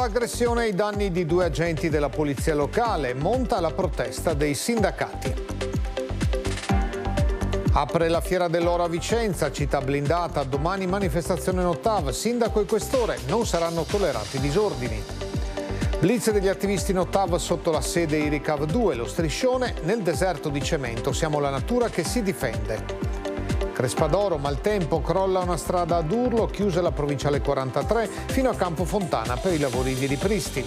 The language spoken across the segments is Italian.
Nuova aggressione ai danni di due agenti della polizia locale. Monta la protesta dei sindacati. Apre la fiera dell'oro a Vicenza, città blindata, domani manifestazione in ottava, sindaco e questore, non saranno tollerati disordini. Blitz degli attivisti in ottava sotto la sede IRICAV 2, lo striscione nel deserto di cemento, siamo la natura che si difende. Crespadoro, maltempo, crolla una strada ad Urlo, chiusa la provinciale 43 fino a Campo Fontana per i lavori di ripristino.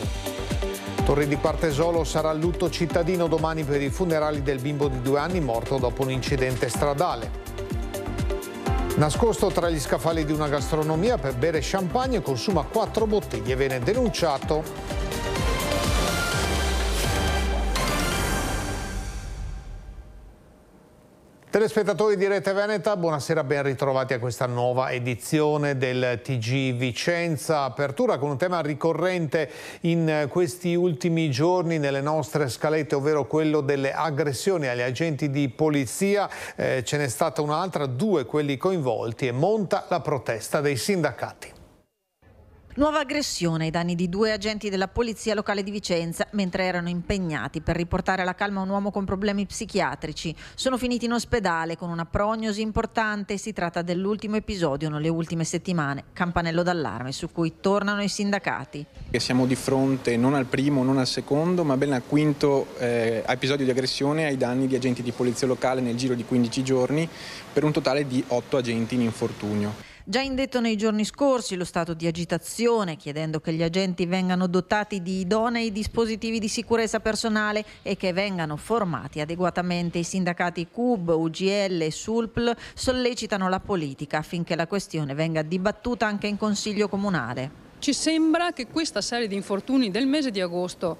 Torre di Partesolo sarà lutto cittadino domani per i funerali del bimbo di due anni morto dopo un incidente stradale. Nascosto tra gli scaffali di una gastronomia per bere champagne consuma quattro bottiglie e viene denunciato Telespettatori di Rete Veneta, buonasera, ben ritrovati a questa nuova edizione del TG Vicenza. Apertura con un tema ricorrente in questi ultimi giorni nelle nostre scalette, ovvero quello delle aggressioni agli agenti di polizia. Eh, ce n'è stata un'altra, due quelli coinvolti e monta la protesta dei sindacati. Nuova aggressione ai danni di due agenti della polizia locale di Vicenza mentre erano impegnati per riportare alla calma un uomo con problemi psichiatrici. Sono finiti in ospedale con una prognosi importante. Si tratta dell'ultimo episodio nelle ultime settimane, campanello d'allarme su cui tornano i sindacati. Siamo di fronte non al primo, non al secondo, ma ben al quinto eh, episodio di aggressione ai danni di agenti di polizia locale nel giro di 15 giorni per un totale di 8 agenti in infortunio. Già indetto nei giorni scorsi lo stato di agitazione, chiedendo che gli agenti vengano dotati di idonei dispositivi di sicurezza personale e che vengano formati adeguatamente. I sindacati CUB, UGL e SULPL sollecitano la politica affinché la questione venga dibattuta anche in Consiglio Comunale. Ci sembra che questa serie di infortuni del mese di agosto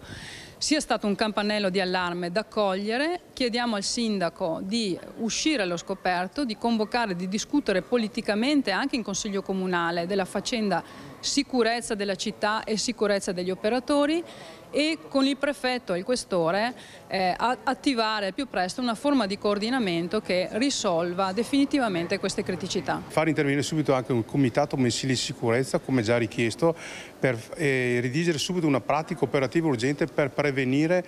sia stato un campanello di allarme da cogliere chiediamo al sindaco di uscire allo scoperto, di convocare, di discutere politicamente anche in consiglio comunale della faccenda sicurezza della città e sicurezza degli operatori e con il prefetto e il questore eh, attivare più presto una forma di coordinamento che risolva definitivamente queste criticità. Far intervenire subito anche un comitato mensile di sicurezza come già richiesto per eh, redigere subito una pratica operativa urgente per prevenire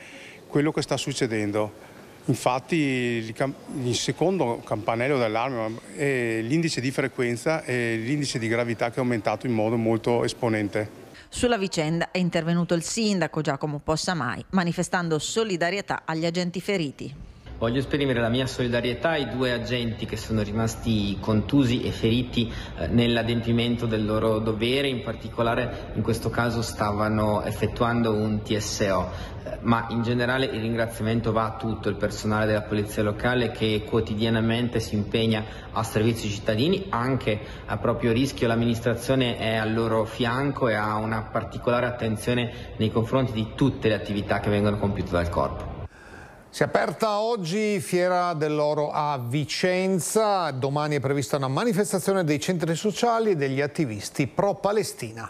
quello che sta succedendo. Infatti il, secondo campanello d'allarme è eh, l'indice di frequenza e l'indice di gravità che è aumentato in modo molto esponente. Sulla vicenda è intervenuto il sindaco Giacomo Possamai manifestando solidarietà agli agenti feriti. Voglio esprimere la mia solidarietà ai due agenti che sono rimasti contusi e feriti eh, nell'adempimento del loro dovere, in particolare in questo caso stavano effettuando un TSO, eh, ma in generale il ringraziamento va a tutto il personale della Polizia Locale che quotidianamente si impegna a servizio ai cittadini, anche a proprio rischio l'amministrazione è al loro fianco e ha una particolare attenzione nei confronti di tutte le attività che vengono compiute dal Corpo. Si è aperta oggi Fiera dell'Oro a Vicenza, domani è prevista una manifestazione dei centri sociali e degli attivisti pro-Palestina.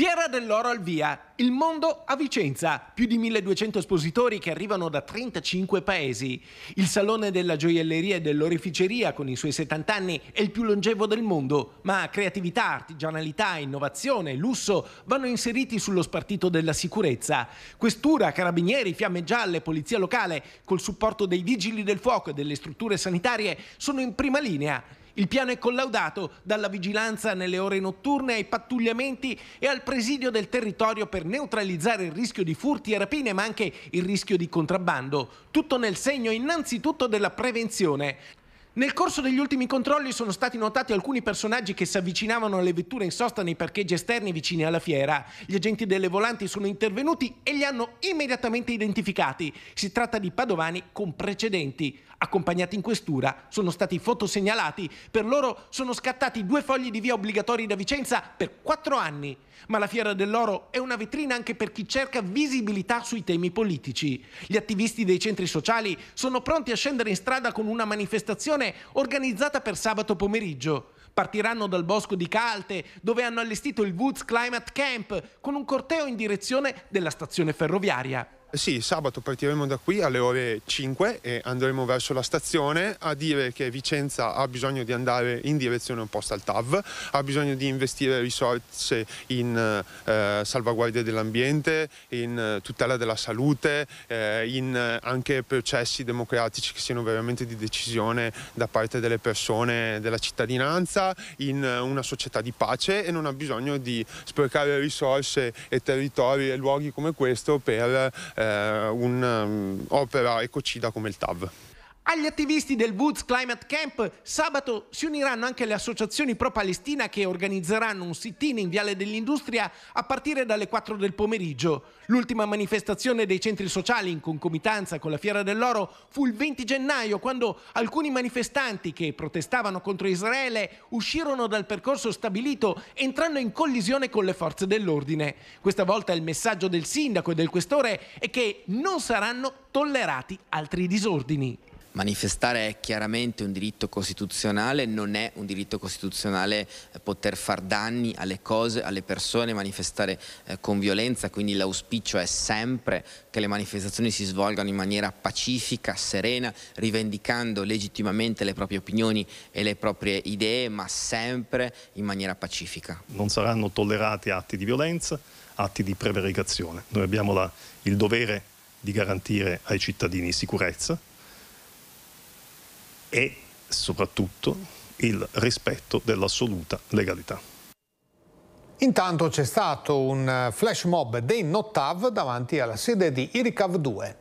Fiera dell'oro al via, il mondo a Vicenza, più di 1200 espositori che arrivano da 35 paesi. Il salone della gioielleria e dell'oreficeria con i suoi 70 anni è il più longevo del mondo, ma creatività, artigianalità, innovazione e lusso vanno inseriti sullo spartito della sicurezza. Questura, carabinieri, fiamme gialle, polizia locale, col supporto dei vigili del fuoco e delle strutture sanitarie, sono in prima linea il piano è collaudato dalla vigilanza nelle ore notturne ai pattugliamenti e al presidio del territorio per neutralizzare il rischio di furti e rapine, ma anche il rischio di contrabbando. Tutto nel segno innanzitutto della prevenzione. Nel corso degli ultimi controlli sono stati notati alcuni personaggi che si avvicinavano alle vetture in sosta nei parcheggi esterni vicini alla fiera. Gli agenti delle volanti sono intervenuti e li hanno immediatamente identificati. Si tratta di padovani con precedenti accompagnati in questura, sono stati fotosegnalati, per loro sono scattati due fogli di via obbligatori da Vicenza per quattro anni. Ma la Fiera dell'Oro è una vetrina anche per chi cerca visibilità sui temi politici. Gli attivisti dei centri sociali sono pronti a scendere in strada con una manifestazione organizzata per sabato pomeriggio. Partiranno dal bosco di Calte, dove hanno allestito il Woods Climate Camp, con un corteo in direzione della stazione ferroviaria. Sì, sabato partiremo da qui alle ore 5 e andremo verso la stazione a dire che Vicenza ha bisogno di andare in direzione opposta al TAV, ha bisogno di investire risorse in eh, salvaguardia dell'ambiente, in eh, tutela della salute, eh, in eh, anche processi democratici che siano veramente di decisione da parte delle persone, della cittadinanza, in eh, una società di pace e non ha bisogno di sprecare risorse e territori e luoghi come questo per eh, un'opera ecocida come il TAV. Agli attivisti del Woods Climate Camp sabato si uniranno anche le associazioni pro-Palestina che organizzeranno un sit-in in Viale dell'Industria a partire dalle 4 del pomeriggio. L'ultima manifestazione dei centri sociali in concomitanza con la Fiera dell'Oro fu il 20 gennaio quando alcuni manifestanti che protestavano contro Israele uscirono dal percorso stabilito entrando in collisione con le forze dell'ordine. Questa volta il messaggio del sindaco e del questore è che non saranno tollerati altri disordini manifestare è chiaramente un diritto costituzionale, non è un diritto costituzionale eh, poter far danni alle cose, alle persone, manifestare eh, con violenza, quindi l'auspicio è sempre che le manifestazioni si svolgano in maniera pacifica, serena, rivendicando legittimamente le proprie opinioni e le proprie idee, ma sempre in maniera pacifica. Non saranno tollerati atti di violenza, atti di prevaricazione. Noi abbiamo la, il dovere di garantire ai cittadini sicurezza, e soprattutto il rispetto dell'assoluta legalità. Intanto c'è stato un eh, flash mob dei Notav davanti alla sede di IRICAV 2.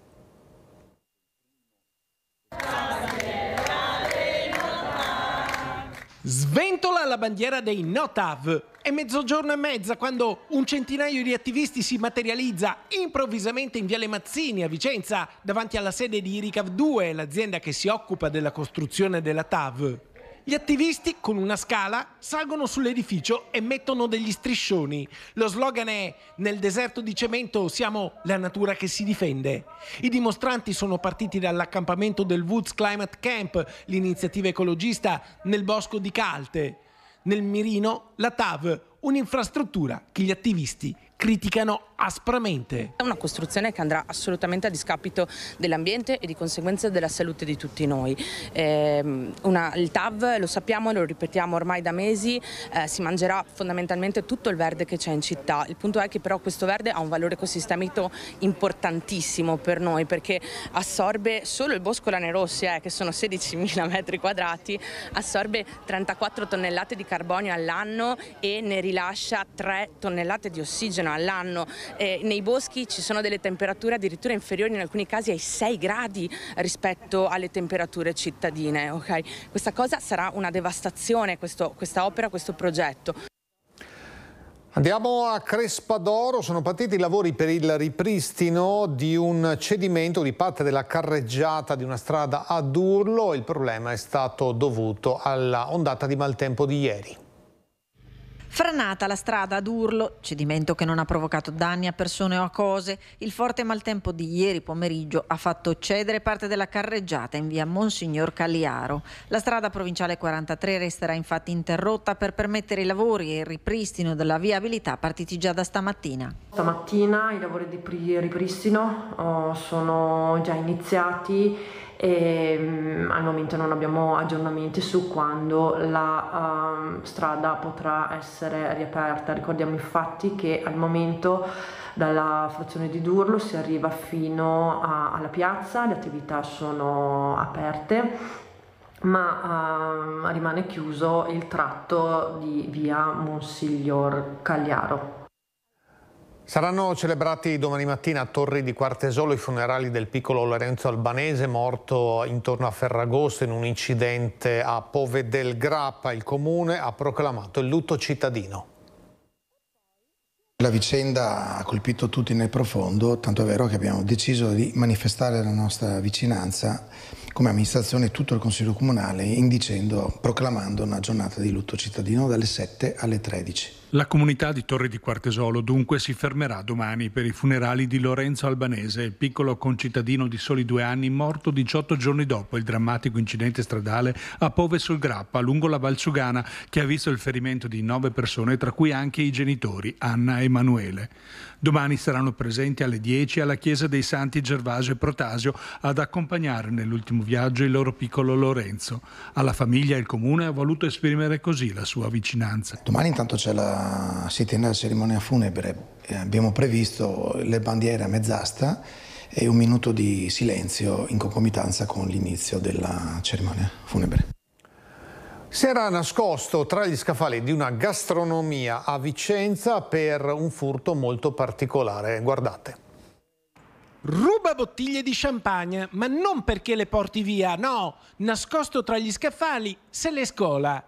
Sventola la bandiera dei Notav. È mezzogiorno e mezza quando un centinaio di attivisti si materializza improvvisamente in Viale Mazzini a Vicenza davanti alla sede di IRICAV 2, l'azienda che si occupa della costruzione della TAV. Gli attivisti, con una scala, salgono sull'edificio e mettono degli striscioni. Lo slogan è Nel deserto di cemento siamo la natura che si difende. I dimostranti sono partiti dall'accampamento del Woods Climate Camp, l'iniziativa ecologista, nel bosco di Calte nel mirino la TAV, un'infrastruttura che gli attivisti criticano aspramente. È una costruzione che andrà assolutamente a discapito dell'ambiente e di conseguenza della salute di tutti noi. Eh, una, il TAV, lo sappiamo, lo ripetiamo ormai da mesi, eh, si mangerà fondamentalmente tutto il verde che c'è in città. Il punto è che però questo verde ha un valore ecosistemico importantissimo per noi perché assorbe solo il bosco lane rossi, eh, che sono 16.000 metri quadrati, assorbe 34 tonnellate di carbonio all'anno e ne rilascia 3 tonnellate di ossigeno almeno all'anno. Eh, nei boschi ci sono delle temperature addirittura inferiori in alcuni casi ai 6 gradi rispetto alle temperature cittadine. Okay? Questa cosa sarà una devastazione, questo, questa opera, questo progetto. Andiamo a Crespadoro, sono partiti i lavori per il ripristino di un cedimento di parte della carreggiata di una strada ad Urlo, il problema è stato dovuto alla ondata di maltempo di ieri. Franata la strada ad Urlo, cedimento che non ha provocato danni a persone o a cose. Il forte maltempo di ieri pomeriggio ha fatto cedere parte della carreggiata in via Monsignor Cagliaro. La strada provinciale 43 resterà infatti interrotta per permettere i lavori e il ripristino della viabilità partiti già da stamattina. Stamattina i lavori di ripristino oh, sono già iniziati e ehm, al momento non abbiamo aggiornamenti su quando la um, strada potrà essere riaperta. Ricordiamo infatti che al momento dalla frazione di Durlo si arriva fino a, alla piazza, le attività sono aperte ma um, rimane chiuso il tratto di via Monsignor Cagliaro. Saranno celebrati domani mattina a Torri di Quartesolo i funerali del piccolo Lorenzo Albanese, morto intorno a Ferragosto in un incidente a Pove del Grappa. Il comune ha proclamato il lutto cittadino. La vicenda ha colpito tutti nel profondo, tanto è vero che abbiamo deciso di manifestare la nostra vicinanza come amministrazione e tutto il Consiglio Comunale indicendo, proclamando una giornata di lutto cittadino dalle 7 alle 13. La comunità di Torre di Quartesolo dunque si fermerà domani per i funerali di Lorenzo Albanese, il piccolo concittadino di soli due anni morto 18 giorni dopo il drammatico incidente stradale a Pove sul Grappa, lungo la Valciugana, che ha visto il ferimento di nove persone, tra cui anche i genitori Anna e Emanuele. Domani saranno presenti alle 10 alla Chiesa dei Santi Gervasio e Protasio ad accompagnare nell'ultimo viaggio il loro piccolo Lorenzo. Alla famiglia il comune ha voluto esprimere così la sua vicinanza. Domani intanto c'è la si tiene la cerimonia funebre eh, abbiamo previsto le bandiere a mezz'asta e un minuto di silenzio in concomitanza con l'inizio della cerimonia funebre. Si era nascosto tra gli scaffali di una gastronomia a Vicenza per un furto molto particolare. Guardate. Ruba bottiglie di champagne, ma non perché le porti via, no, nascosto tra gli scaffali se le scola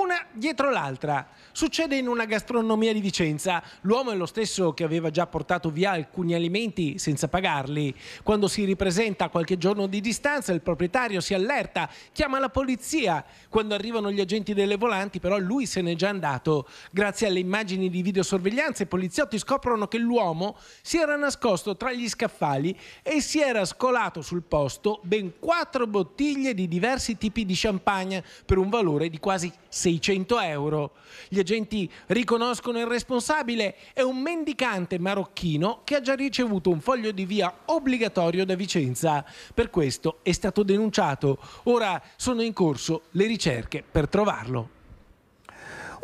una dietro l'altra. Succede in una gastronomia di Vicenza. L'uomo è lo stesso che aveva già portato via alcuni alimenti senza pagarli. Quando si ripresenta a qualche giorno di distanza, il proprietario si allerta, chiama la polizia. Quando arrivano gli agenti delle volanti, però, lui se n'è già andato. Grazie alle immagini di videosorveglianza, i poliziotti scoprono che l'uomo si era nascosto tra gli scaffali e si era scolato sul posto ben quattro bottiglie di diversi tipi di champagne per un valore di quasi 6 600 euro. Gli agenti riconoscono il responsabile, è un mendicante marocchino che ha già ricevuto un foglio di via obbligatorio da Vicenza. Per questo è stato denunciato. Ora sono in corso le ricerche per trovarlo.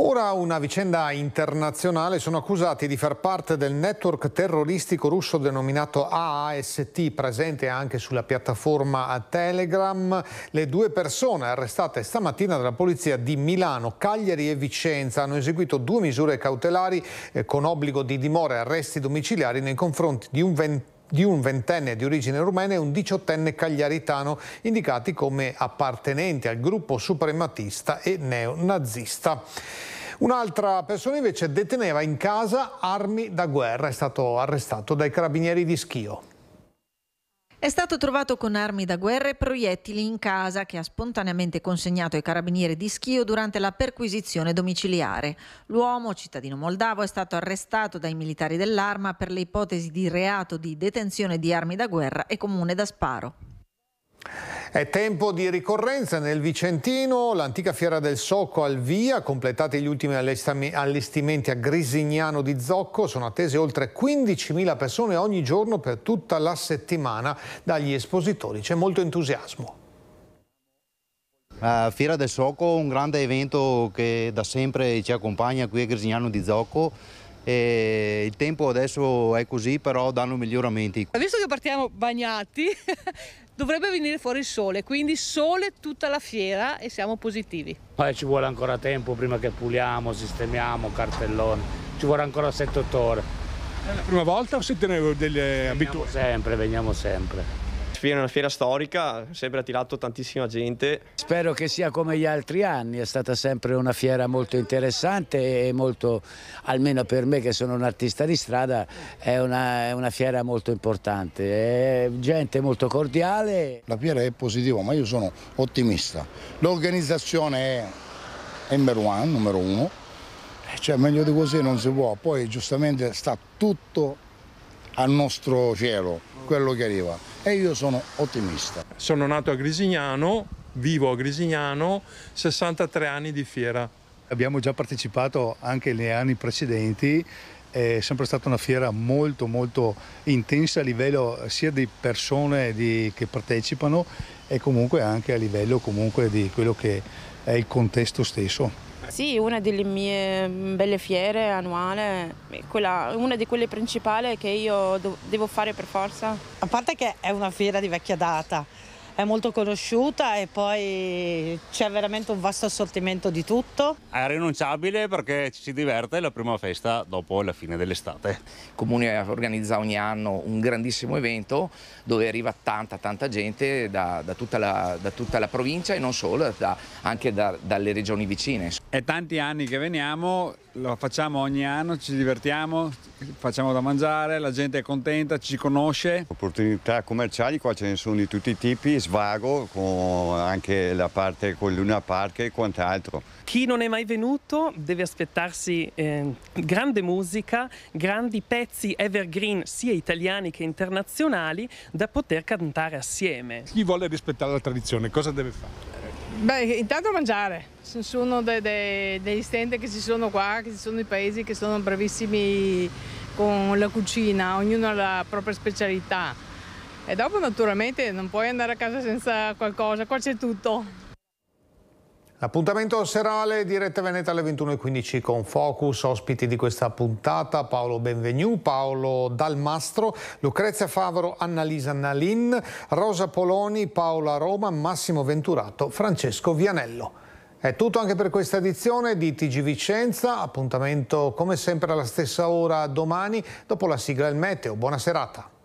Ora una vicenda internazionale, sono accusati di far parte del network terroristico russo denominato AAST, presente anche sulla piattaforma Telegram. Le due persone arrestate stamattina dalla polizia di Milano, Cagliari e Vicenza hanno eseguito due misure cautelari eh, con obbligo di dimora e arresti domiciliari nei confronti di un ventenne di un ventenne di origine rumena e un diciottenne cagliaritano, indicati come appartenenti al gruppo suprematista e neonazista. Un'altra persona invece deteneva in casa armi da guerra, è stato arrestato dai carabinieri di Schio. È stato trovato con armi da guerra e proiettili in casa che ha spontaneamente consegnato ai carabinieri di Schio durante la perquisizione domiciliare. L'uomo, cittadino moldavo, è stato arrestato dai militari dell'arma per le ipotesi di reato di detenzione di armi da guerra e comune da sparo. È tempo di ricorrenza nel Vicentino, l'antica fiera del Socco al via, completati gli ultimi allestimenti a Grisignano di Zocco, sono attese oltre 15.000 persone ogni giorno per tutta la settimana dagli espositori. C'è molto entusiasmo. La Fiera del Socco è un grande evento che da sempre ci accompagna qui a Grisignano di Zocco e il tempo adesso è così, però danno miglioramenti. Visto che partiamo bagnati, dovrebbe venire fuori il sole, quindi sole tutta la fiera e siamo positivi. Poi ci vuole ancora tempo prima che puliamo, sistemiamo, cartellone, ci vorrà ancora 7-8 ore. È la prima volta o siete delle abitudini? Sempre, veniamo sempre fiera è una fiera storica, sempre ha attirato tantissima gente. Spero che sia come gli altri anni, è stata sempre una fiera molto interessante e molto, almeno per me che sono un artista di strada, è una, è una fiera molto importante, è gente molto cordiale. La fiera è positiva, ma io sono ottimista. L'organizzazione è number one, numero uno, eh, cioè meglio di così non si può, poi giustamente sta tutto al nostro cielo, quello che arriva. E io sono ottimista. Sono nato a Grisignano, vivo a Grisignano, 63 anni di fiera. Abbiamo già partecipato anche negli anni precedenti è sempre stata una fiera molto molto intensa a livello eh, sia di persone di, che partecipano e comunque anche a livello comunque di quello che è il contesto stesso. Sì, una delle mie mm, belle fiere annuale, quella, una di quelle principali che io devo fare per forza. A parte che è una fiera di vecchia data, è molto conosciuta e poi c'è veramente un vasto assortimento di tutto. È rinunciabile perché ci si diverte, la prima festa dopo la fine dell'estate. Il comune organizza ogni anno un grandissimo evento dove arriva tanta tanta gente da, da, tutta, la, da tutta, la, provincia e non solo, da, anche dalle regioni vicine. È tanti anni che veniamo, lo facciamo ogni anno, ci divertiamo, facciamo da mangiare, la gente è contenta, ci conosce. Opportunità commerciali qua ce ne sono di tutti i tipi, svago, con anche la parte con Luna Park e quant'altro. Chi non è mai venuto deve aspettarsi eh, grande musica, grandi pezzi evergreen sia italiani che internazionali da poter cantare assieme. Chi vuole rispettare la tradizione cosa deve fare? Beh, intanto mangiare. sono de, de, degli stand che ci sono qua, che ci sono i paesi che sono bravissimi con la cucina, ognuno ha la propria specialità. E dopo naturalmente non puoi andare a casa senza qualcosa, qua c'è tutto. L'appuntamento serale diretta Veneta alle 21.15 con Focus, ospiti di questa puntata Paolo Benvenu, Paolo Dalmastro, Lucrezia Favaro, Annalisa Nalin, Rosa Poloni, Paola Roma, Massimo Venturato, Francesco Vianello. È tutto anche per questa edizione di TG Vicenza, appuntamento come sempre alla stessa ora domani dopo la sigla El Meteo. Buona serata.